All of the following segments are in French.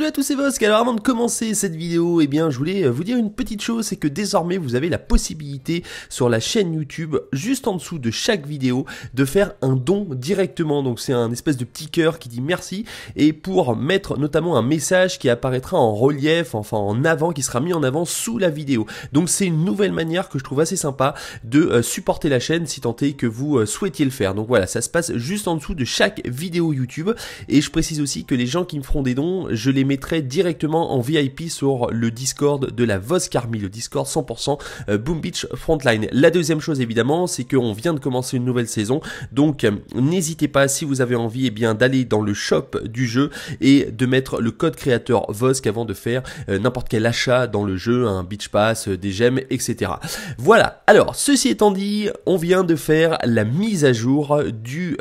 salut à tous, c'est Vosk. Alors avant de commencer cette vidéo, et eh bien je voulais euh, vous dire une petite chose, c'est que désormais vous avez la possibilité sur la chaîne YouTube, juste en dessous de chaque vidéo, de faire un don directement. Donc c'est un espèce de petit cœur qui dit merci et pour mettre notamment un message qui apparaîtra en relief, enfin en avant, qui sera mis en avant sous la vidéo. Donc c'est une nouvelle manière que je trouve assez sympa de euh, supporter la chaîne si tant est que vous euh, souhaitiez le faire. Donc voilà, ça se passe juste en dessous de chaque vidéo YouTube. Et je précise aussi que les gens qui me feront des dons, je les Mettrait directement en VIP sur le Discord de la Voscarmi, le Discord 100% euh, Boom Beach Frontline. La deuxième chose évidemment, c'est qu'on vient de commencer une nouvelle saison, donc euh, n'hésitez pas si vous avez envie et eh bien d'aller dans le shop du jeu et de mettre le code créateur Vosk avant de faire euh, n'importe quel achat dans le jeu, un beach pass, des gemmes, etc. Voilà, alors ceci étant dit, on vient de faire la mise à jour du,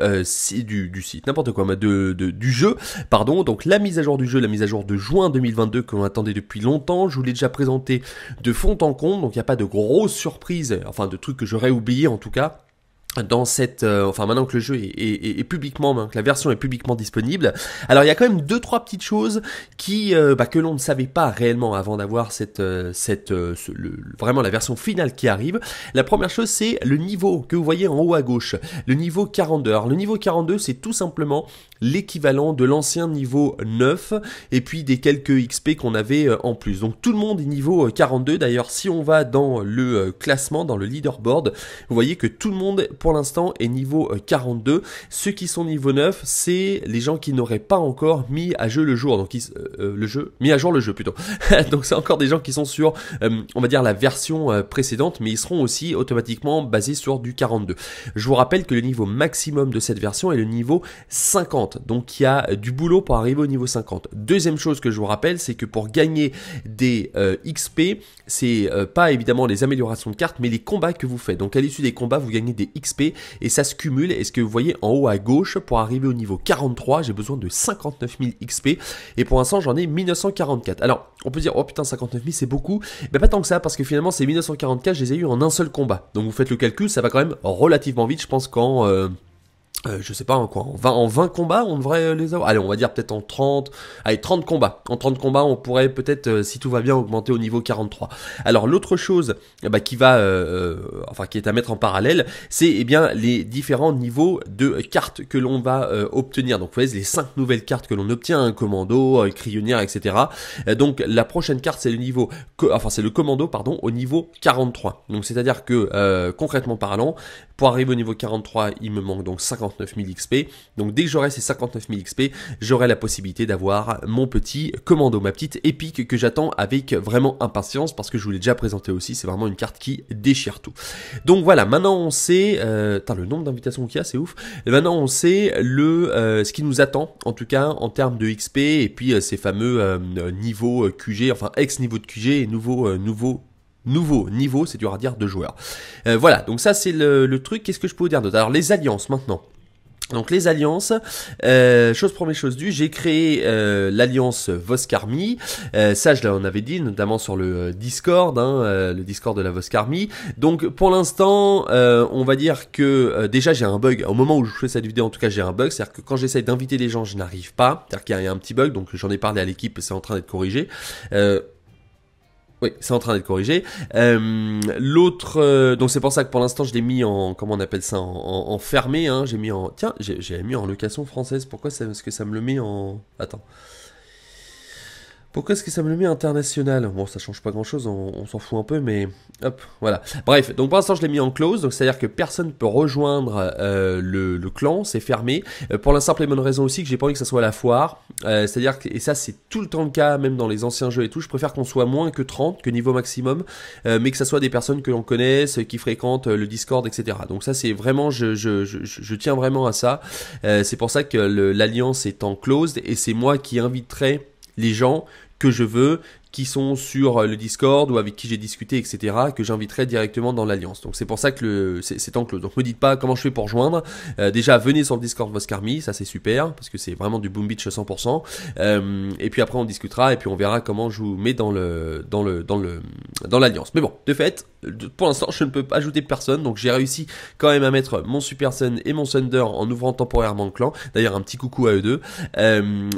du, site, n'importe quoi, du jeu, pardon, donc la mise à jour du jeu, la mise à jour de juin 2022 que l'on attendait depuis longtemps. Je vous l'ai déjà présenté de fond en comble, donc il n'y a pas de grosse surprise, enfin de trucs que j'aurais oublié en tout cas dans cette, euh, enfin maintenant que le jeu est, publiquement, que la version est publiquement disponible. Alors il y a quand même deux trois petites choses qui euh, bah, que l'on ne savait pas réellement avant d'avoir cette, euh, cette, vraiment la version finale qui arrive. La première chose c'est le niveau que vous voyez en haut à gauche, le niveau 42. Alors le niveau 42 c'est tout simplement l'équivalent de l'ancien niveau 9 et puis des quelques XP qu'on avait en plus. Donc tout le monde est niveau 42. D'ailleurs si on va dans le classement, dans le leaderboard, vous voyez que tout le monde l'instant est niveau 42. Euh, Ceux qui sont niveau 9, c'est les gens qui n'auraient pas encore mis à jeu le jour. Donc ils, euh, euh, le jeu, mis à jour le jeu plutôt. donc c'est encore des gens qui sont sur, on va dire la version précédente, mais ils seront aussi automatiquement basés sur du 42. Je vous rappelle que le niveau maximum de cette version est le niveau 50. Donc il y a du boulot pour arriver au niveau 50. Deuxième chose que je vous rappelle, c'est que pour gagner des XP, c'est pas évidemment les améliorations de cartes, mais les combats que vous faites. Donc à l'issue des combats, vous gagnez des XP et ça se cumule. Et ce que vous voyez en haut à gauche, pour arriver au niveau 43, j'ai besoin de 59 000 XP et pour l'instant j'en ai 1944. Alors on peut dire oh putain 59 000 c'est beaucoup, mais pas tant que ça parce que finalement ces 1944 je les ai eu en un seul combat. Donc vous faites le calcul, ça va quand même relativement vite je pense qu'en... Euh, euh, je sais pas en quoi, en 20, en 20 combats, on devrait euh, les avoir. Allez, on va dire peut-être en 30, allez, 30 combats. En 30 combats, on pourrait peut-être, euh, si tout va bien, augmenter au niveau 43. Alors, l'autre chose eh ben, qui va, enfin, qui est à mettre en parallèle, c'est eh bien les différents niveaux de cartes que l'on va obtenir. Donc, vous voyez, les 5 nouvelles cartes que l'on obtient, un hein, commando, un crionnière, etc. donc, la prochaine carte, c'est le niveau, enfin, c'est le commando, pardon, au niveau 43. Donc, c'est-à-dire que, concrètement parlant, pour arriver au niveau 43, il me manque donc 50 59 000 XP. Donc dès que j'aurai ces 59 000 XP, j'aurai la possibilité d'avoir mon petit commando, ma petite épique que j'attends avec vraiment impatience parce que je vous l'ai déjà présenté aussi, c'est vraiment une carte qui déchire tout. Donc voilà, maintenant on sait, euh, le nombre d'invitations qu'il y a, c'est ouf. Et maintenant on sait le euh, ce qui nous attend en tout cas en termes de XP et puis euh, ces fameux euh, niveaux QG, enfin ex niveau de QG et nouveau nouveau nouveau niveau, c'est dur à dire, de joueurs. voilà, donc ça c'est le, le truc. Qu'est-ce que je peux vous dire d'autre Alors les alliances maintenant. Donc les alliances, euh, chose première chose due, j'ai créé euh, l'alliance Voscarmi, euh, ça je l'en avais dit notamment sur le euh, Discord, hein, le Discord de la Voscarmi. Donc pour l'instant, on va dire que déjà j'ai un bug, au moment où je fais cette vidéo en tout cas j'ai un bug, c'est-à-dire que quand j'essaye d'inviter les gens je n'arrive pas, c'est-à-dire qu'il y, a un petit bug, donc j'en ai parlé à l'équipe, c'est en train d'être corrigé. Oui, c'est en train d'être corrigé. Euh, l'autre, euh, donc c'est pour ça que pour l'instant je l'ai mis en, comment on appelle ça, en, fermé. Hein, j'ai mis en, tiens, j'ai mis en location française. Pourquoi c'est ce que ça me le met en, attends. Pourquoi est-ce que ça me le met international Bon, ça change pas grand-chose, on, s'en fout un peu, mais hop, voilà. Bref, donc pour l'instant, je l'ai mis en close, donc c'est-à-dire que personne ne peut rejoindre euh, le, clan, c'est fermé. Euh, pour la simple et bonne raison aussi que j'ai pas envie que ça soit à la foire. Euh, c'est-à-dire que, et ça, c'est tout le temps le cas, même dans les anciens jeux et tout, je préfère qu'on soit moins que 30, que niveau maximum, mais que ça soit des personnes que l'on connaisse, qui fréquentent le Discord, etc. Donc ça, c'est vraiment, je, tiens vraiment à ça. c'est pour ça que l'alliance est en close, et c'est moi qui inviterai les gens que je veux, qui sont sur euh, le Discord ou avec qui j'ai discuté, etc., que j'inviterai directement dans l'alliance. Donc c'est pour ça que c'est, en close Donc me dites pas comment je fais pour joindre. Euh, déjà venez sur le Discord Voscarmi, ça c'est super parce que c'est vraiment du boom beach 100%. Euh, et puis après on discutera et puis on verra comment je vous mets dans le, dans le, dans le, dans l'alliance. Mais bon, de fait, pour l'instant je ne peux pas ajouter personne, donc j'ai réussi quand même à mettre mon Super Sun et mon Thunder en ouvrant temporairement le clan. D'ailleurs un petit coucou à eux deux.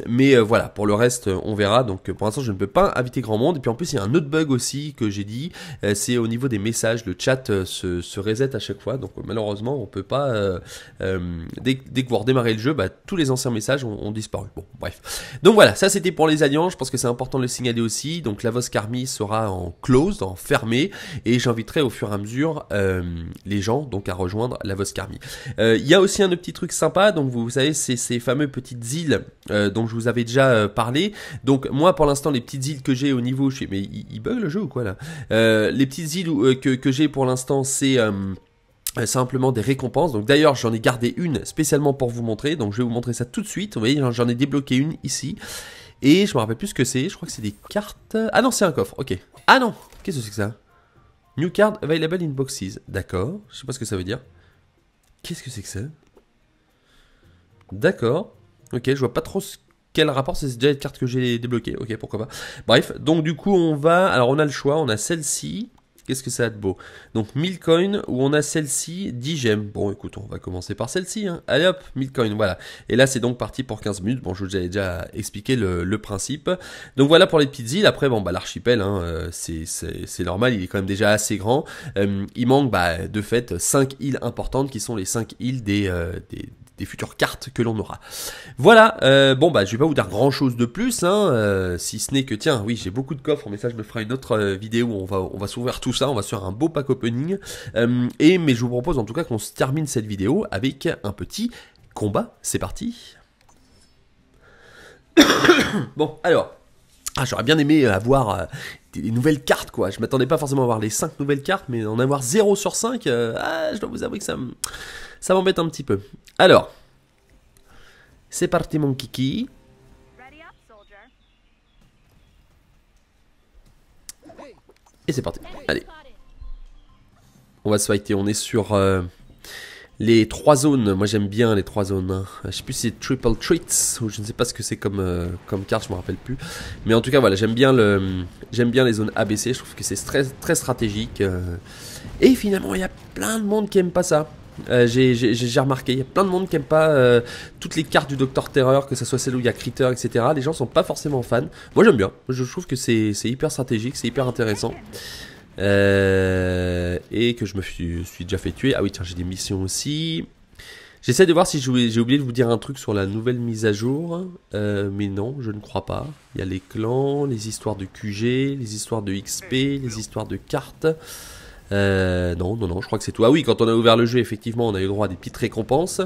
mais voilà, pour le reste on verra. Donc pour l'instant je ne peux pas inviter grand monde. Et puis en plus, il y a un autre bug aussi que j'ai dit, euh, c'est au niveau des messages, le chat euh, se, reset à chaque fois. Donc malheureusement, on peut pas. Euh, dès, dès, que vous redémarrez le jeu, bah, tous les anciens messages ont, disparu. Bon, bref. Donc voilà, ça c'était pour les alliances. Je pense que c'est important de le signaler aussi. Donc la Carmi sera en close, en fermé, et j'inviterai au fur et à mesure les gens donc à rejoindre la Carmi Il y a aussi un petit truc sympa. Donc vous, vous savez, c'est ces fameux petites îles dont je vous avais déjà parlé. Donc moi, pour l'instant, les petites îles que j'ai au niveau. Je sais, mais il, bug le jeu ou quoi là euh, Les petites îles euh, que, j'ai pour l'instant, c'est euh, simplement des récompenses. Donc d'ailleurs, j'en ai gardé une spécialement pour vous montrer. Donc je vais vous montrer ça tout de suite. Vous voyez, j'en ai débloqué une ici. Et je me rappelle plus ce que c'est. Je crois que c'est des cartes. Ah non, c'est un coffre. Ok. Ah non. Qu'est-ce que c'est que ça New card available in boxes. D'accord. Je sais pas ce que ça veut dire. Qu'est-ce que c'est que ça D'accord. Ok, je vois pas trop ce quel rapport C'est déjà une carte que j'ai débloquée. Ok, pourquoi pas. Bref, donc du coup, on va. Alors, on a le choix. On a celle-ci. Qu'est-ce que ça a de beau Donc 1000 coins ou on a celle-ci, 10 gemmes. Bon écoute, on va commencer par celle-ci. Hein. Allez hop, 1000 coins, voilà. Et là c'est donc parti pour 15 minutes. Bon, je vous avais déjà expliqué le, principe. Donc voilà pour les petites îles. Après, bon, bah l'archipel, hein, euh, c'est normal, il est quand même déjà assez grand. Euh, il manque bah, de fait 5 îles importantes qui sont les 5 îles des euh, des futures cartes que l'on aura. Voilà, euh, bon bah je vais pas vous dire grand chose de plus, hein, euh, si ce n'est que tiens, oui j'ai beaucoup de coffres, mais ça je me ferai une autre euh, vidéo où on va, on va s'ouvrir tout ça, on va se faire un beau pack opening. et mais je vous propose en tout cas qu'on se termine cette vidéo avec un petit combat. C'est parti. bon alors. Ah, j'aurais bien aimé avoir des, nouvelles cartes quoi. Je m'attendais pas forcément à avoir les 5 nouvelles cartes, mais en avoir 0 sur 5, ah, je dois vous avouer que ça me, ça m'embête un petit peu. Alors, c'est parti mon kiki. Et c'est parti. Allez. On va se fighter. On est sur euh, les trois zones. Moi j'aime bien les trois zones. Hein. Je sais plus si c'est Triple Treats ou je ne sais pas ce que c'est comme, euh, comme carte, je me rappelle plus. Mais en tout cas voilà, j'aime bien, le, j'aime bien les zones ABC. Je trouve que c'est très, très stratégique. Euh. et finalement il y a plein de monde qui n'aime pas ça. Euh, j'ai remarqué, il y a plein de monde qui n'aime pas euh, toutes les cartes du Docteur Terreur, que ce soit celle où il y a Critter, etc. Les gens sont pas forcément fans. Moi j'aime bien, je trouve que c'est hyper stratégique, c'est hyper intéressant. Euh, et que je me suis, déjà fait tuer. Ah oui, tiens, j'ai des missions aussi. J'essaie de voir si j'ai oublié de vous dire un truc sur la nouvelle mise à jour, mais non, je ne crois pas. Il y a les clans, les histoires de QG, les histoires de XP, les histoires de cartes. Euh, non, non, non, je crois que c'est tout. Ah oui, quand on a ouvert le jeu, effectivement, on a eu droit à des petites récompenses,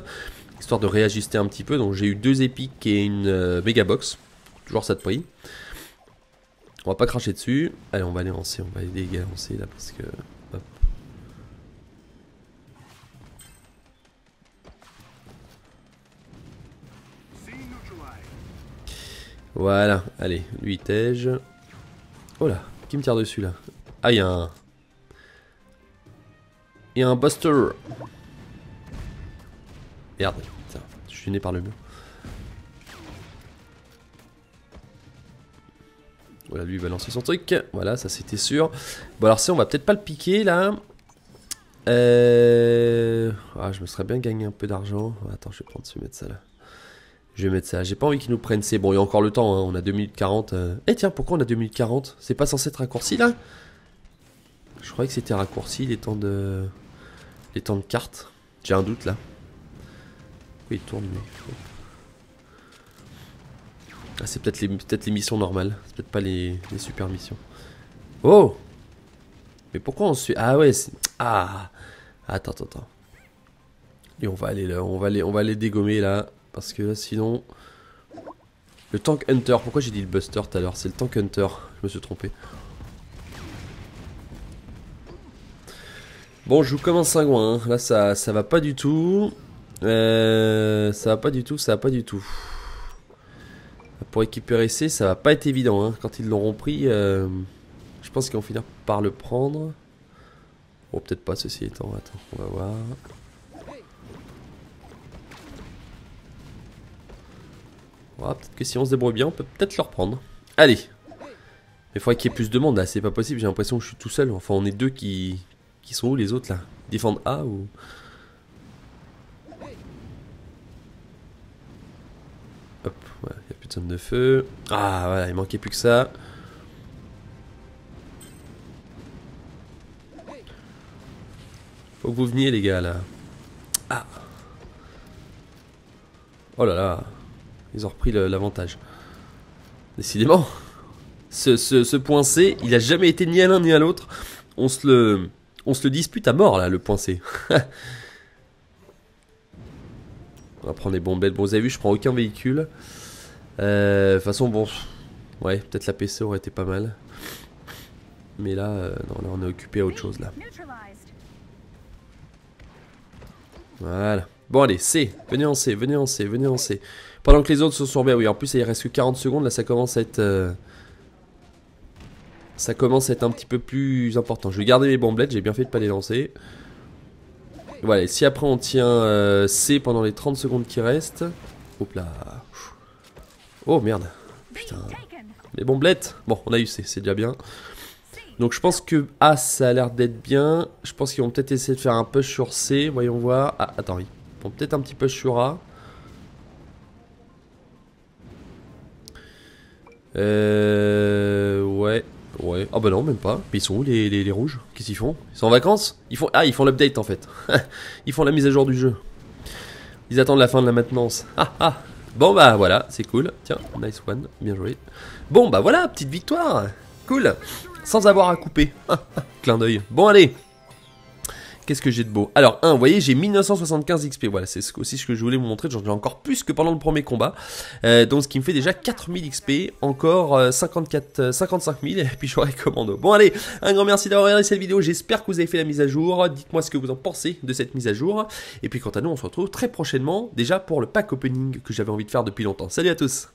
histoire de réajuster un petit peu. Donc j'ai eu deux épiques et une euh, méga box. Toujours ça de prix. On va pas cracher dessus. Allez, on va aller en on va aller dégager là parce que. Voilà, allez, lui tège. Oh là, qui me tire dessus là Ah, y'a un et un Buster. Merde, je suis né par le mur. Voilà, lui il va lancer son truc. Voilà, ça c'était sûr. Bon, alors si on va peut-être pas le piquer là. Euh... Ah, je me serais bien gagné un peu d'argent. Attends, je vais prendre vais mettre ça là. Je vais mettre ça. J'ai pas envie qu'ils nous prennent. C'est bon, il y a encore le temps. Hein. On a 2 minutes 40. Euh. Eh tiens, pourquoi on a 2 minutes 40 C'est pas censé être raccourci là Je croyais que c'était raccourci. les temps de les temps de cartes. J'ai un doute là. Oui, tourne, mais. Ah, c'est peut-être les, peut missions normales. C'est peut-être pas les, super missions. Oh Mais pourquoi on suit Ah ouais, Ah Attends, attends, attends. Et on va aller là, on va aller, on va aller dégommer là. Parce que sinon. Le Tank Hunter, pourquoi j'ai dit le Buster tout à l'heure C'est le Tank Hunter, je me suis trompé. Bon, je joue comme un cingouin, hein. Là, ça, ça va pas du tout. Euh, ça va pas du tout, ça va pas du tout. Pour récupérer C, ça va pas être évident. Hein. Quand ils l'auront pris, euh, je pense qu'ils vont finir par le prendre. Bon, oh, peut-être pas, ceci étant. Attends, on va voir. Voilà, peut-être que si on se débrouille bien, on peut peut-être le reprendre. Allez Mais faudrait qu'il y ait plus de monde, là. C'est pas possible, j'ai l'impression que je suis tout seul. Enfin, on est deux qui, qui sont où les autres là Défendre A ou. Hop, il n'y a plus de zone de feu. Ah voilà, il manquait plus que ça. Faut que vous veniez les gars là. Ah Oh là là Ils ont repris l'avantage. Décidément ce, point C, il a jamais été ni à l'un ni à l'autre. On se le... On se le dispute à mort là, le point C. on va prendre les bombettes. Bon, vous avez vu, je prends aucun véhicule. Euh, de toute façon, bon. Ouais, peut-être la PC aurait été pas mal. Mais là, euh, non, là, on est occupé à autre chose là. Voilà. Bon, allez, C. Venez en C, venez en C, venez en C. Pendant que les autres se sont B. Oui, en plus, il reste que 40 secondes. Là, ça commence à être. Euh, ça commence à être un petit peu plus important. Je vais garder mes bomblettes. j'ai bien fait de pas les lancer. Voilà, et si après on tient euh, C pendant les 30 secondes qui restent... hop là... Oh merde, putain... Les bomblettes Bon, on a eu C, c'est déjà bien. Donc je pense que A, ah, ça a l'air d'être bien. Je pense qu'ils vont peut-être essayer de faire un push sur C, voyons voir. Ah, attends, ils peut-être un petit push sur A. Euh... Ah bah non, même pas. Mais ils sont où les, les, rouges Qu'est-ce qu'ils font Ils sont en vacances ils font... Ah, ils font l'update en fait. ils font la mise à jour du jeu. Ils attendent la fin de la maintenance. Ah ah Bon bah voilà, c'est cool. Tiens, nice one, bien joué. Bon bah voilà, petite victoire. Cool. Sans avoir à couper. Clin d'œil. Bon allez, Qu'est-ce que j'ai de beau Alors, un, vous voyez, j'ai 1975 XP. Voilà, c'est aussi ce que je voulais vous montrer. J'en ai encore plus que pendant le premier combat. Euh, donc, ce qui me fait déjà 4000 XP. Encore 54, 55 000. Et puis, je j'aurai commando. Bon, allez, un grand merci d'avoir regardé cette vidéo. J'espère que vous avez fait la mise à jour. Dites-moi ce que vous en pensez de cette mise à jour. Et puis, quant à nous, on se retrouve très prochainement déjà pour le pack opening que j'avais envie de faire depuis longtemps. Salut à tous